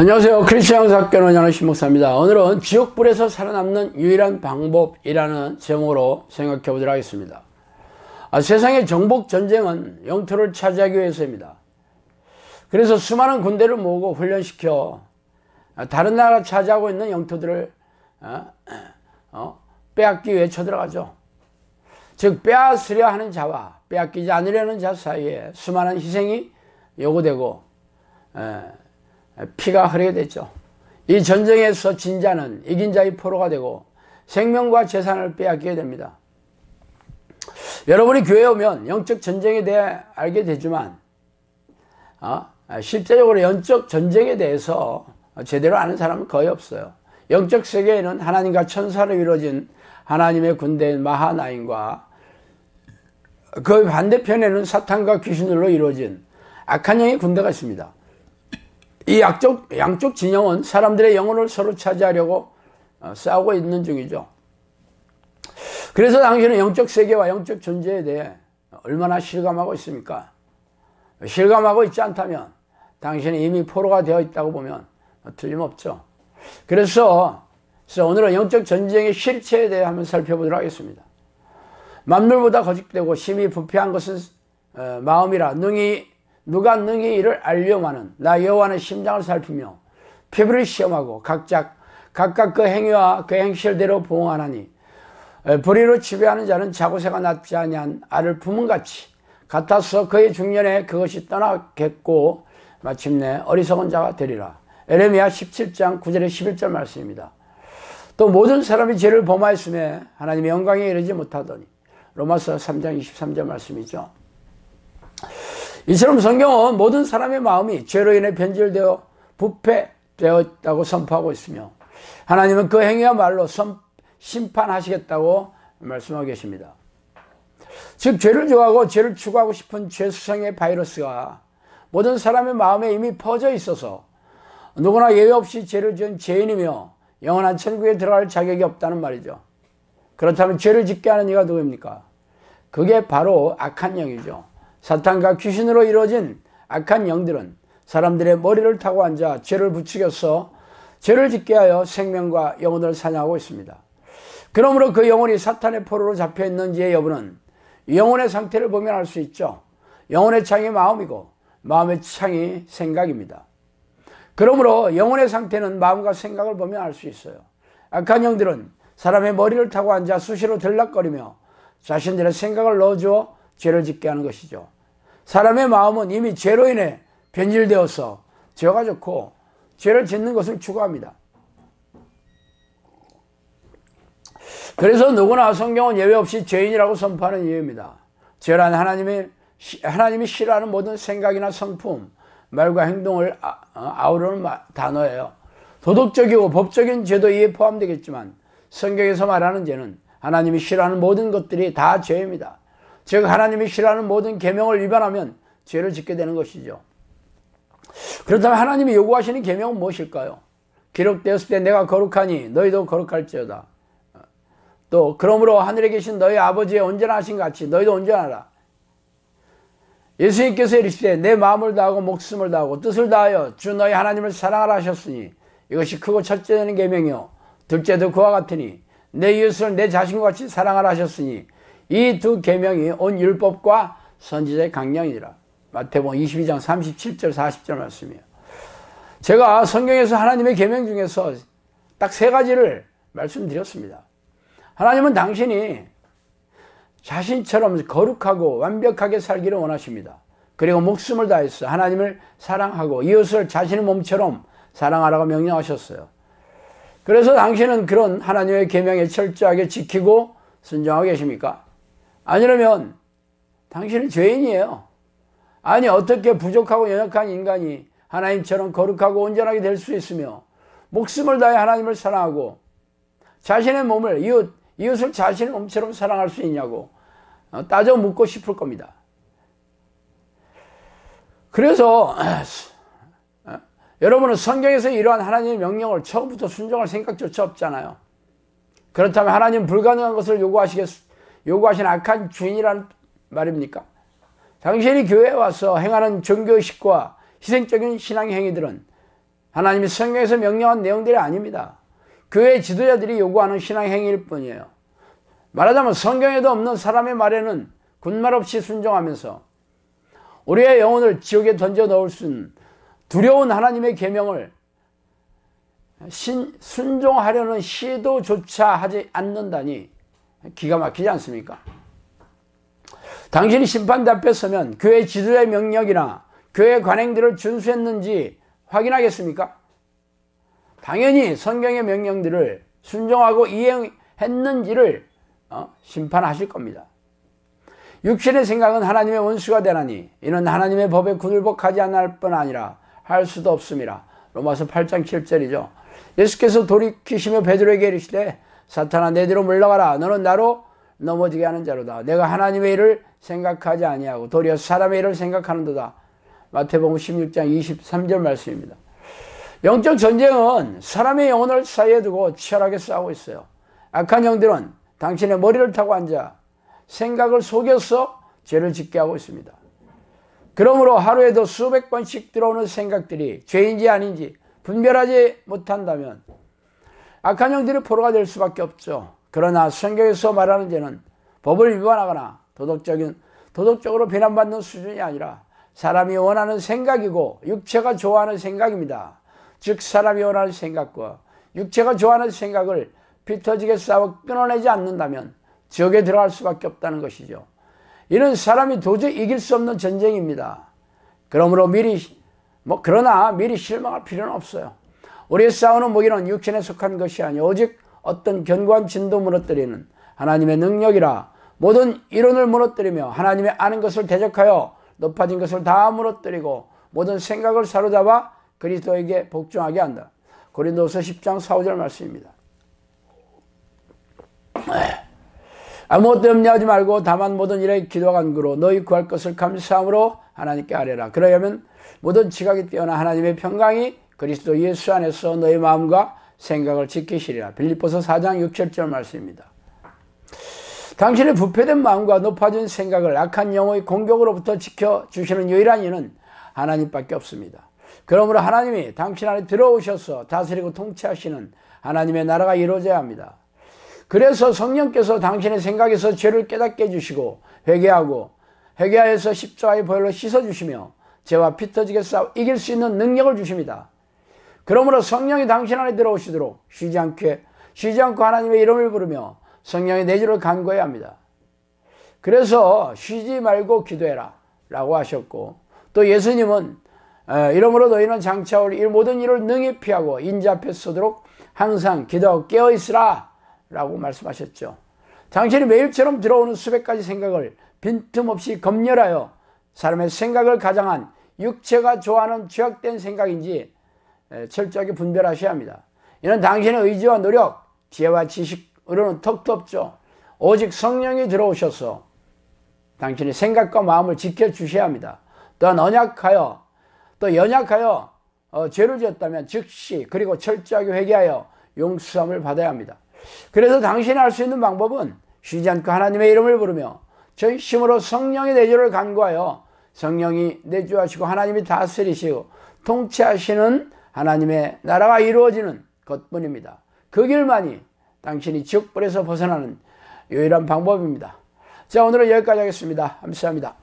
안녕하세요. 크리스천 학교는 신목사입니다. 오늘은 지옥불에서 살아남는 유일한 방법이라는 제목으로 생각해 보도록 하겠습니다. 아, 세상의 정복 전쟁은 영토를 차지하기 위해서입니다. 그래서 수많은 군대를 모으고 훈련시켜 다른 나라 차지하고 있는 영토들을 어? 어? 빼앗기 위해 쳐들어가죠. 즉 빼앗으려 하는 자와 빼앗기지 않으려는 자 사이에 수많은 희생이 요구되고 에, 예, 피가 흐려됐죠. 이 전쟁에서 진 자는 이긴 자의 포로가 되고 생명과 재산을 빼앗게 됩니다. 여러분이 교회에 오면 영적 전쟁에 대해 알게 되지만 어? 실제적으로 영적 전쟁에 대해서 제대로 아는 사람은 거의 없어요. 영적 세계에는 하나님과 천사로 이루어진 하나님의 군대인 마하나임과 그 반대편에는 사탄과 귀신들로 이루어진 악한 영의 군대가 있습니다. 이 양쪽, 양쪽 진영은 사람들의 영혼을 서로 차지하려고 어, 싸우고 있는 중이죠. 그래서 당신은 영적 세계와 영적 존재에 대해 얼마나 실감하고 있습니까? 실감하고 있지 않다면 당신이 이미 포로가 되어 있다고 보면 틀림없죠. 그래서, 그래서 오늘은 영적 전쟁의 실체에 대해 한번 살펴보도록 하겠습니다. 만물보다 거짓되고 심히 부패한 것은 어, 마음이라 능히 누가 능히 이를 알려마는 나 여호와는 심장을 살피며 피부를 시험하고 각자 각각 그 행위와 그 행실대로 보응하나니 불의로 지배하는 자는 자고새가 낫지 아니한 알을 품은 같이 같아서 그의 중년에 그것이 떠나겠고 마침내 어리석은 자가 되리라. 에레미야 17장 9절에 11절 말씀입니다. 또 모든 사람이 죄를 범하였음에 하나님의 영광에 이르지 못하더니 로마서 3장 23절 말씀이죠. 이처럼 성경은 모든 사람의 마음이 죄로 인해 변질되어 부패되었다고 선포하고 있으며 하나님은 그 행위야말로 심판하시겠다고 말씀하고 계십니다. 즉 죄를 좋아하고 죄를 추구하고 싶은 죄수성의 바이러스가 모든 사람의 마음에 이미 퍼져 있어서 누구나 예외 없이 죄를 지은 죄인이며 영원한 천국에 들어갈 자격이 없다는 말이죠. 그렇다면 죄를 짓게 하는 이가 누구입니까? 그게 바로 악한 영이죠. 사탄과 귀신으로 이루어진 악한 영들은 사람들의 머리를 타고 앉아 죄를 부추겨서 죄를 짓게 하여 생명과 영혼을 사냥하고 있습니다. 그러므로 그 영혼이 사탄의 포로로 잡혀 있는지의 여부는 영혼의 상태를 보면 알 수 있죠. 영혼의 창이 마음이고 마음의 창이 생각입니다. 그러므로 영혼의 상태는 마음과 생각을 보면 알 수 있어요. 악한 영들은 사람의 머리를 타고 앉아 수시로 들락거리며 자신들의 생각을 넣어주어 죄를 짓게 하는 것이죠. 사람의 마음은 이미 죄로 인해 변질되어서 죄가 좋고 죄를 짓는 것을 추구합니다. 그래서 누구나 성경은 예외 없이 죄인이라고 선포하는 이유입니다. 죄란 하나님이 하나님이 싫어하는 모든 생각이나 성품, 말과 행동을 아, 어, 아우르는 단어예요. 도덕적이고 법적인 죄도 이에 포함되겠지만 성경에서 말하는 죄는 하나님이 싫어하는 모든 것들이 다 죄입니다. 즉 하나님이 싫어하는 모든 계명을 위반하면 죄를 짓게 되는 것이죠. 그렇다면 하나님이 요구하시는 계명은 무엇일까요? 기록되었을 때 내가 거룩하니 너희도 거룩할지어다. 또 그러므로 하늘에 계신 너희 아버지의 온전하 신 같이 너희도 온전하라. 예수님께서 이르시되 내 마음을 다하고 목숨을 다하고 뜻을 다하여 주 너희 하나님을 사랑하라 하셨으니 이것이 크고 첫째는 계명이요 둘째도 그와 같으니 내 이웃을 내 자신과 같이 사랑하라 하셨으니 이두 계명이 온 율법과 선지자의 강령이라. 마태복음 22장 37절 40절 말씀이에요. 제가 성경에서 하나님의 계명 중에서 딱 세 가지를 말씀드렸습니다. 하나님은 당신이 자신처럼 거룩하고 완벽하게 살기를 원하십니다. 그리고 목숨을 다해서 하나님을 사랑하고 이웃을 자신의 몸처럼 사랑하라고 명령하셨어요. 그래서 당신은 그런 하나님의 계명에 철저하게 지키고 순종하고 계십니까? 아니라면 당신은 죄인이에요. 아니 어떻게 부족하고 연약한 인간이 하나님처럼 거룩하고 온전하게 될 수 있으며 목숨을 다해 하나님을 사랑하고 자신의 몸을 이웃 이웃을 자신의 몸처럼 사랑할 수 있냐고 어, 따져 묻고 싶을 겁니다. 그래서 어, 여러분은 성경에서 이러한 하나님의 명령을 처음부터 순종할 생각조차 없잖아요. 그렇다면 하나님 불가능한 것을 요구하시겠, 습니까 요구하신 악한 주인이란 말입니까? 당신이 교회에 와서 행하는 종교식과 희생적인 신앙 행위들은 하나님이 성경에서 명령한 내용들이 아닙니다. 교회 지도자들이 요구하는 신앙 행위일 뿐이에요. 말하자면 성경에도 없는 사람의 말에는 군말 없이 순종하면서 우리의 영혼을 지옥에 던져 넣을 수 있는 두려운 하나님의 계명을 순종하려는 시도조차 하지 않는다니 기가 막히지 않습니까? 당신이 심판대 앞에 서면 교회 지도자의 명령이나 교회 관행들을 준수했는지 확인하겠습니까? 당연히 성경의 명령들을 순종하고 이행했는지를 어, 심판하실 겁니다. 육신의 생각은 하나님의 원수가 되나니 이는 하나님의 법에 굴복하지 않을 뿐 아니라 할 수도 없습니다. 로마서 8장 7절이죠. 예수께서 돌이키시며 베드로에게 이르시되 사탄아 내 뒤로 물러가라 너는 나로 넘어지게 하는 자로다 내가 하나님의 일을 생각하지 아니하고 도리어 사람의 일을 생각하는도다 마태복음 16장 23절 말씀입니다 영적 전쟁은 사람의 영혼을 사이에 두고 치열하게 싸우고 있어요 악한 영들은 당신의 머리를 타고 앉아 생각을 속여서 죄를 짓게 하고 있습니다 그러므로 하루에도 수백 번씩 들어오는 생각들이 죄인지 아닌지 분별하지 못한다면 악한 형들이 포로가 될 수밖에 없죠. 그러나 성경에서 말하는 죄는 법을 위반하거나 도덕적인 도덕적으로 비난받는 수준이 아니라 사람이 원하는 생각이고 육체가 좋아하는 생각입니다. 즉 사람이 원하는 생각과 육체가 좋아하는 생각을 비터지게 싸워 끊어내지 않는다면 지옥에 들어갈 수밖에 없다는 것이죠. 이는 사람이 도저히 이길 수 없는 전쟁입니다. 그러므로 미리 뭐 그러나 미리 실망할 필요는 없어요. 우리의 싸우는 무기는 육신에 속한 것이 아니 오직 어떤 견고한 진도 무너뜨리는 하나님의 능력이라 모든 이론을 무너뜨리며 하나님의 아는 것을 대적하여 높아진 것을 다 무너뜨리고 모든 생각을 사로잡아 그리스도에게 복종하게 한다. 고린도서 10장 4절 말씀입니다. 아무것도 염려하지 말고 다만 모든 일에 기도와 간구로 너희 구할 것을 감사함으로 하나님께 아뢰라. 그러려면 모든 지각이 뛰어나 하나님의 평강이 그리스도 예수 안에서 너의 마음과 생각을 지키시리라. 빌리보서 4장 6절절 말씀입니다. 당신의 부패된 마음과 높아진 생각을 악한 영의 공격으로부터 지켜주시는 유일한 이는 하나님밖에 없습니다. 그러므로 하나님이 당신 안에 들어오셔서 다스리고 통치하시는 하나님의 나라가 이루어져야 합니다. 그래서 성령께서 당신의 생각에서 죄를 깨닫게 해주시고 회개하고 회개하여서 십자의 벌로 씻어주시며 죄와 피 터지게 싸워 이길 수 있는 능력을 주십니다. 그러므로 성령이 당신 안에 들어오시도록 쉬지 않게 쉬지 않고 하나님의 이름을 부르며 성령의 내주를 간구해야 합니다. 그래서 쉬지 말고 기도해라 라고 하셨고 또 예수님은 어, 이러므로 너희는 장차올 이 모든 일을 능히 피하고 인자 앞에 서도록 항상 기도하고 깨어있으라 라고 말씀하셨죠. 당신이 매일처럼 들어오는 수백 가지 생각을 빈틈없이 검열하여 사람의 생각을 가장한 육체가 좋아하는 죄악된 생각인지 철저하게 분별하셔야 합니다. 이는 당신의 의지와 노력, 지혜와 지식으로는 턱도 없죠. 오직 성령이 들어오셔서 당신의 생각과 마음을 지켜주셔야 합니다. 또한 언약하여 또 연약하여 어, 죄를 지었다면 즉시 그리고 철저하게 회개하여 용서함을 받아야 합니다. 그래서 당신이 할 수 있는 방법은 쉬지 않고 하나님의 이름을 부르며 전심으로 성령의 내주를 간구하여 성령이 내주하시고 하나님이 다스리시고 통치하시는 하나님의 나라가 이루어지는 것뿐입니다. 그 길만이 당신이 지옥불에서 벗어나는 유일한 방법입니다. 자, 오늘은 여기까지 하겠습니다. 감사합니다.